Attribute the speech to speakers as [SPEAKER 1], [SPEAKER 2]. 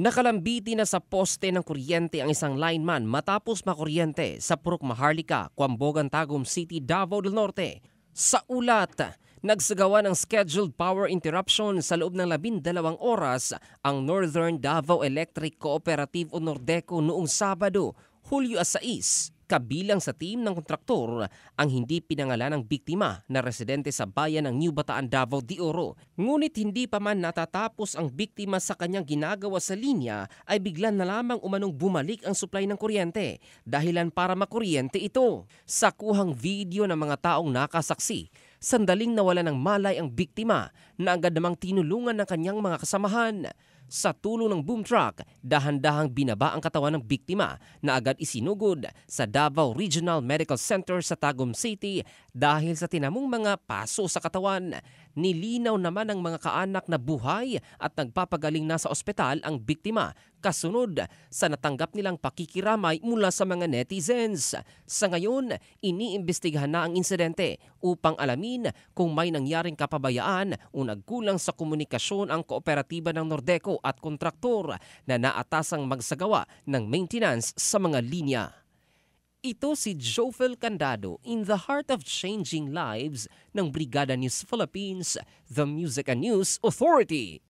[SPEAKER 1] Nakalambiti na sa poste ng kuryente ang isang lineman matapos makuryente sa Purok Maharlika, Quambogan, Tagum City, Davao del Norte. Sa ulat, nagsagawa ng scheduled power interruption sa loob ng labindalawang oras ang Northern Davao Electric Cooperative o Nordeco noong Sabado, Hulyo 6 kabilang sa team ng kontraktor ang hindi pinangalan ng biktima na residente sa bayan ng New Bataan, Davao de Oro. Ngunit hindi pa man natatapos ang biktima sa kanyang ginagawa sa linya ay bigla na lamang umanong bumalik ang supply ng kuryente dahilan para makuryente ito. Sa kuhang video ng mga taong nakasaksi, sandaling nawala ng malay ang biktima na agad namang tinulungan ng kanyang mga kasamahan. Sa tulong ng boom truck, dahan-dahang binaba ang katawan ng biktima na agad isinugod sa Davao Regional Medical Center sa Tagum City dahil sa tinamong mga paso sa katawan. Nilinaw naman ng mga kaanak na buhay at nagpapagaling na sa ospital ang biktima kasunod sa natanggap nilang pakikiramay mula sa mga netizens. Sa ngayon, iniimbestigahan na ang insidente upang alamin kung may nangyaring kapabayaan o nagkulang sa komunikasyon ang kooperatiba ng Nordeco at kontraktor na naatasang magsagawa ng maintenance sa mga linya. Ito si Jovel Candado in the heart of changing lives ng Brigada News Philippines, the Music and News Authority.